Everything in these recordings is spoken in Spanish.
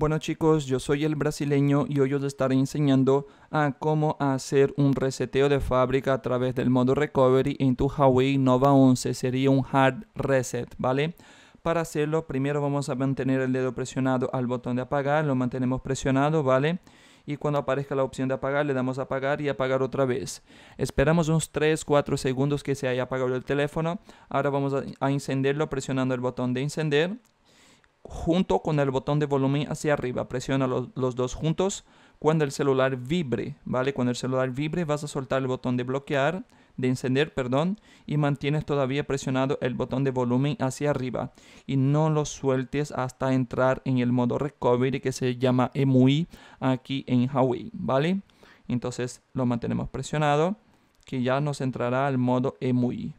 Bueno chicos, yo soy el brasileño y hoy os estaré enseñando a cómo hacer un reseteo de fábrica a través del modo recovery en tu Huawei Nova 11, sería un hard reset, ¿vale? Para hacerlo primero vamos a mantener el dedo presionado al botón de apagar, lo mantenemos presionado, ¿vale? Y cuando aparezca la opción de apagar le damos a apagar y apagar otra vez. Esperamos unos 3-4 segundos que se haya apagado el teléfono. Ahora vamos a encenderlo presionando el botón de encender junto con el botón de volumen hacia arriba. Presiona los, dos juntos cuando el celular vibre, ¿vale? Cuando el celular vibre vas a soltar el botón de bloquear, de encender, perdón, y mantienes todavía presionado el botón de volumen hacia arriba y no lo sueltes hasta entrar en el modo recovery que se llama EMUI aquí en Huawei, ¿vale? Entonces lo mantenemos presionado que ya nos entrará al modo EMUI.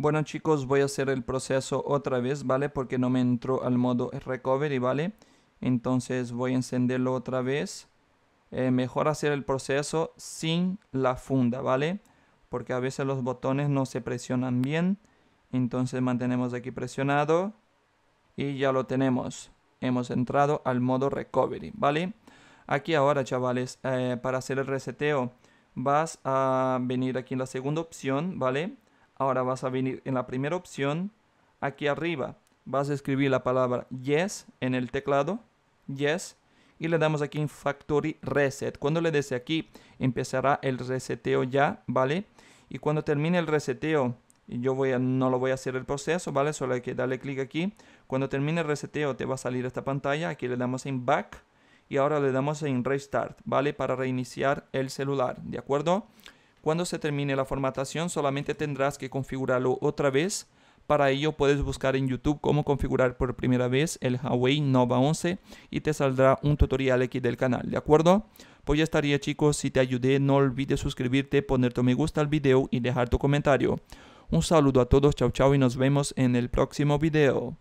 Bueno chicos, voy a hacer el proceso otra vez, ¿vale? Porque no me entró al modo recovery, ¿vale? Entonces voy a encenderlo otra vez. Eh, mejor hacer el proceso sin la funda, ¿vale? Porque a veces los botones no se presionan bien. Entonces mantenemos aquí presionado. Y ya lo tenemos. Hemos entrado al modo recovery, ¿vale? Aquí ahora, chavales, eh, para hacer el reseteo, vas a venir aquí en la segunda opción, ¿vale? vale Ahora vas a venir en la primera opción, aquí arriba, vas a escribir la palabra yes en el teclado, yes, y le damos aquí en Factory Reset. Cuando le des aquí, empezará el reseteo ya, ¿vale? Y cuando termine el reseteo, yo voy a, no lo voy a hacer el proceso, ¿vale? Solo hay que darle clic aquí. Cuando termine el reseteo, te va a salir esta pantalla. Aquí le damos en Back y ahora le damos en Restart, ¿vale? Para reiniciar el celular, ¿de acuerdo? Cuando se termine la formatación solamente tendrás que configurarlo otra vez. Para ello puedes buscar en YouTube cómo configurar por primera vez el Huawei Nova 11 y te saldrá un tutorial aquí del canal, ¿de acuerdo? Pues ya estaría chicos, si te ayudé no olvides suscribirte, poner tu me gusta al video y dejar tu comentario. Un saludo a todos, chao chao y nos vemos en el próximo video.